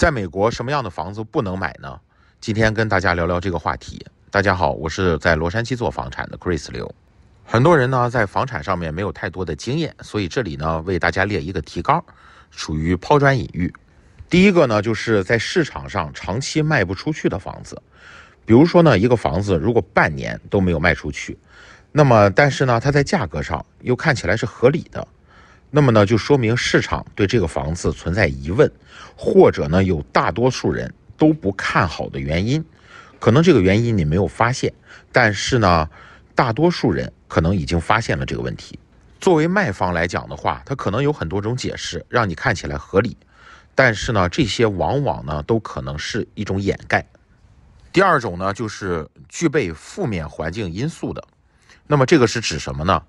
在美国，什么样的房子不能买呢？今天跟大家聊聊这个话题。大家好，我是在洛杉矶做房产的 Chris 刘。很多人呢在房产上面没有太多的经验，所以这里呢为大家列一个提纲，属于抛砖引玉。第一个呢就是在市场上长期卖不出去的房子，比如说呢一个房子如果半年都没有卖出去，那么但是呢它在价格上又看起来是合理的。那么呢，就说明市场对这个房子存在疑问，或者呢有大多数人都不看好的原因，可能这个原因你没有发现，但是呢，大多数人可能已经发现了这个问题。作为卖方来讲的话，他可能有很多种解释让你看起来合理，但是呢，这些往往呢都可能是一种掩盖。第二种呢，就是具备负面环境因素的，那么这个是指什么呢？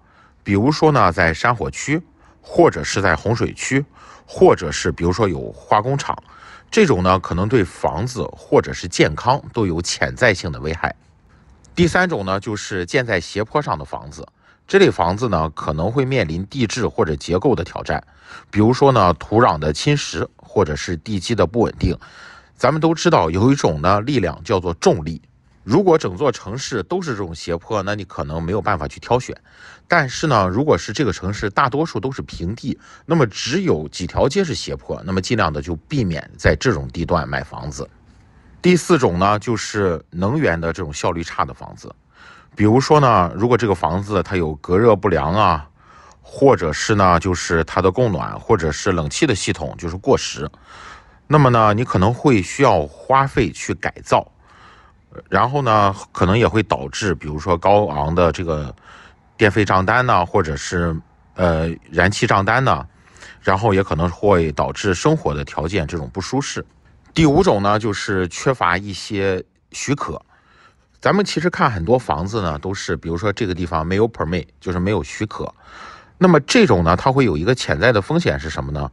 比如说呢，在山火区。或者是在洪水区，或者是比如说有化工厂，这种呢可能对房子或者是健康都有潜在性的危害。第三种呢就是建在斜坡上的房子，这类房子呢可能会面临地质或者结构的挑战，比如说呢土壤的侵蚀或者是地基的不稳定。咱们都知道有一种呢力量叫做重力。如果整座城市都是这种斜坡，那你可能没有办法去挑选。但是呢，如果是这个城市大多数都是平地，那么只有几条街是斜坡，那么尽量的就避免在这种地段买房子。第四种呢，就是能源的这种效率差的房子，比如说呢，如果这个房子它有隔热不良啊，或者是呢，就是它的供暖或者是冷气的系统就是过时，那么呢，你可能会需要花费去改造。然后呢，可能也会导致，比如说高昂的这个电费账单呢，或者是呃燃气账单呢，然后也可能会导致生活的条件这种不舒适。第五种呢，就是缺乏一些许可。咱们其实看很多房子呢，都是比如说这个地方没有 permit，就是没有许可。那么这种呢，它会有一个潜在的风险是什么呢？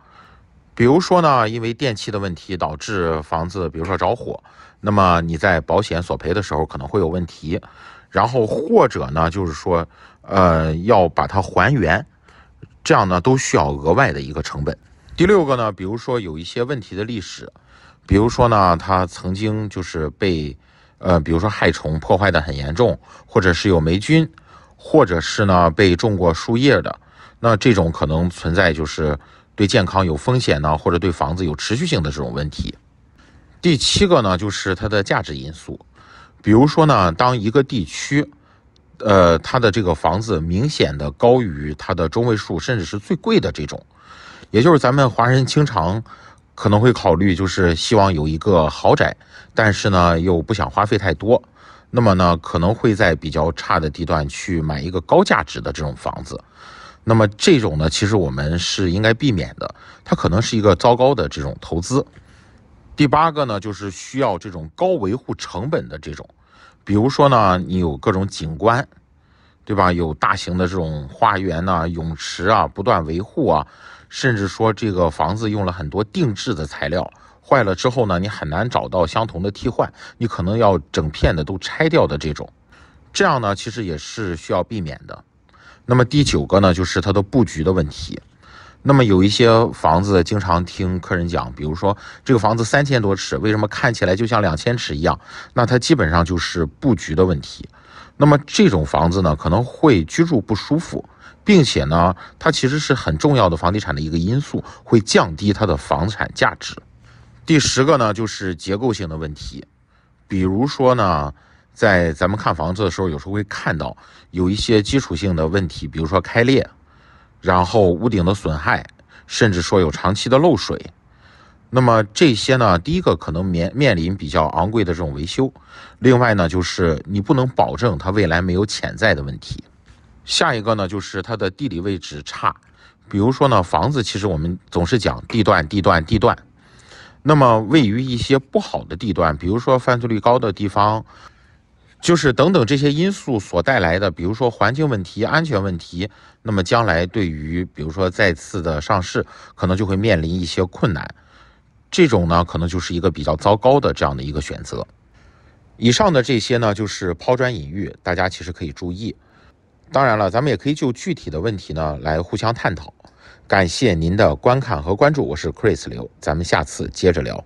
比如说呢，因为电器的问题导致房子，比如说着火，那么你在保险索赔的时候可能会有问题，然后或者呢，就是说，呃，要把它还原，这样呢都需要额外的一个成本。第六个呢，比如说有一些问题的历史，比如说呢，它曾经就是被，呃，比如说害虫破坏的很严重，或者是有霉菌，或者是呢被种过树叶的，那这种可能存在就是。对健康有风险呢，或者对房子有持续性的这种问题。第七个呢，就是它的价值因素，比如说呢，当一个地区，呃，它的这个房子明显的高于它的中位数，甚至是最贵的这种，也就是咱们华人经常可能会考虑，就是希望有一个豪宅，但是呢又不想花费太多，那么呢可能会在比较差的地段去买一个高价值的这种房子。那么这种呢，其实我们是应该避免的，它可能是一个糟糕的这种投资。第八个呢，就是需要这种高维护成本的这种，比如说呢，你有各种景观，对吧？有大型的这种花园呐、泳池啊，不断维护啊，甚至说这个房子用了很多定制的材料，坏了之后呢，你很难找到相同的替换，你可能要整片的都拆掉的这种，这样呢，其实也是需要避免的。那么第九个呢，就是它的布局的问题。那么有一些房子，经常听客人讲，比如说这个房子三千多尺，为什么看起来就像两千尺一样？那它基本上就是布局的问题。那么这种房子呢，可能会居住不舒服，并且呢，它其实是很重要的房地产的一个因素，会降低它的房产价值。第十个呢，就是结构性的问题，比如说呢。在咱们看房子的时候，有时候会看到有一些基础性的问题，比如说开裂，然后屋顶的损害，甚至说有长期的漏水。那么这些呢，第一个可能面面临比较昂贵的这种维修，另外呢，就是你不能保证它未来没有潜在的问题。下一个呢，就是它的地理位置差，比如说呢，房子其实我们总是讲地段、地段、地段，那么位于一些不好的地段，比如说犯罪率高的地方。就是等等这些因素所带来的，比如说环境问题、安全问题，那么将来对于比如说再次的上市，可能就会面临一些困难。这种呢，可能就是一个比较糟糕的这样的一个选择。以上的这些呢，就是抛砖引玉，大家其实可以注意。当然了，咱们也可以就具体的问题呢来互相探讨。感谢您的观看和关注，我是 Chris 刘，咱们下次接着聊。